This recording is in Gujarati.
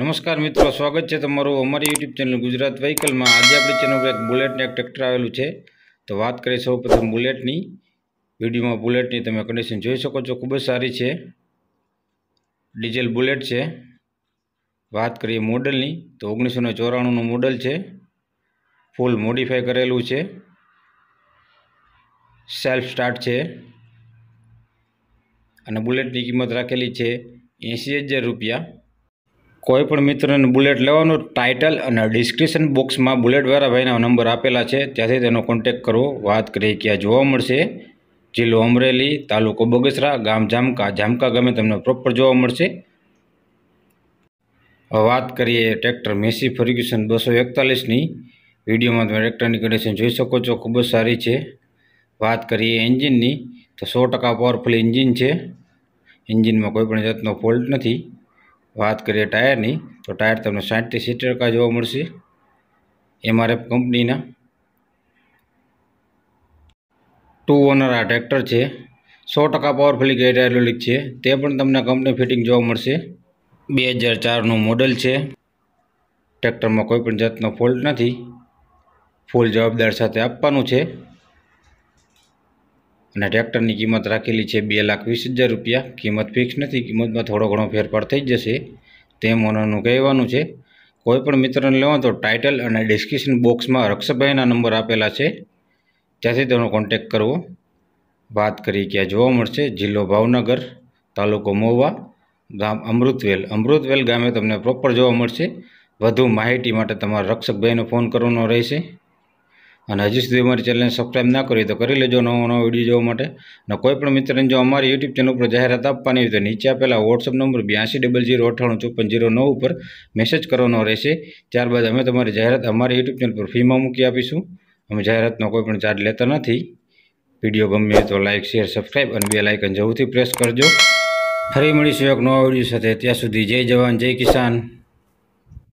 નમસ્કાર મિત્રો સ્વાગત છે તમારું અમારી યુટ્યુબ ચેનલ ગુજરાત વ્હીકલમાં આજે આપણી ચેનલ એક બુલેટને એક ટ્રેક્ટર આવેલું છે તો વાત કરીએ સૌપ્રથમ બુલેટની વિડીયોમાં બુલેટની તમે કન્ડિશન જોઈ શકો છો ખૂબ જ સારી છે ડીઝલ બુલેટ છે વાત કરીએ મોડલની તો ઓગણીસો ચોરાણુંનું મોડલ છે ફૂલ મોડિફાઈ કરેલું છે સેલ્ફ સ્ટાર્ટ છે અને બુલેટની કિંમત રાખેલી છે એંસી હજાર રૂપિયા કોઈ પણ મિત્રને બુલેટ લેવાનું ટાઇટલ અને ડિસ્ક્રિપ્શન બોક્સમાં બુલેટવાળા ભાઈના નંબર આપેલા છે ત્યાંથી તેનો કોન્ટેક કરો વાત કરી ક્યાં જોવા મળશે જિલ્લો અમરેલી તાલુકો બગસરા ગામ જામકા જામકા ગમે તમને પ્રોપર જોવા મળશે વાત કરીએ ટ્રેક્ટર મેસી ફર્ગ્યુસન બસો એકતાલીસની વિડીયોમાં તમે ટ્રેક્ટરની કન્ડિશન જોઈ શકો છો ખૂબ જ સારી છે વાત કરીએ એન્જિનની તો સો ટકા પાવરફુલ એન્જિન છે એન્જિનમાં કોઈપણ જાતનો ફોલ્ટ નથી વાત કરીએ ટાયરની તો ટાયર તમને સાઠથી સિત્તેર ટકા જોવા મળશે એમઆરએફ કંપનીના ટુ ઓનર આ ટ્રેક્ટર છે સો ટકા પાવરફુલી ગેર હાઇડ્રોલિક છે તે પણ તમને કંપની ફિટિંગ જોવા મળશે બે હજાર ચારનું મોડલ છે ટ્રેક્ટરમાં કોઈપણ જાતનો ફોલ્ટ નથી ફૂલ જવાબદાર સાથે આપવાનું છે અને ટ્રેક્ટરની કિંમત રાખેલી છે બે લાખ વીસ હજાર રૂપિયા કિંમત ફિક્સ નથી કિંમતમાં થોડો ઘણો ફેરફાર થઈ જશે તેમ ઓનરનું કહેવાનું છે કોઈ પણ મિત્રને લેવો તો ટાઇટલ અને ડિસ્ક્રિપ્શન બોક્સમાં રક્ષભાઈના નંબર આપેલા છે ત્યાંથી તેનો કોન્ટેક કરવો વાત કરી ક્યાં જોવા મળશે જિલ્લો ભાવનગર તાલુકો મહુવા ગામ અમૃતવેલ અમૃતવેલ ગામે તમને પ્રોપર જોવા મળશે વધુ માહિતી માટે તમારા રક્ષકભાઈનો ફોન કરવાનો રહેશે અને હજી સુધી અમારી ચેનલને સબસ્ક્રાઇબ ના કરી તો કરી લેજો નવો નવો વિડીયો જોવા માટે અને કોઈપણ મિત્રને જો અમારી યુટ્યુબ ચેનલ ઉપર જાહેરાત આપવાની હોય તો નીચે આપેલા વોટ્સઅપ નંબર બ્યાસી ડબલ જીરો અઠ્ઠાણું ચોપન જીરો નવ ઉપર મેસેજ કરવાનો રહેશે ત્યારબાદ અમે તમારી જાહેરાત અમારી યુટ્યુબ ચેનલ પર ફીમાં મૂકી આપીશું અમે જાહેરાતનો કોઈ પણ ચાર્જ લેતા નથી વિડીયો ગમે તો લાઇક શેર સબસ્ક્રાઈબ અને બે લાઇકન જવુંથી પ્રેસ કરજો ફરી મળીશું એક નવા વિડીયો સાથે ત્યાં સુધી જય જવાન જય કિસાન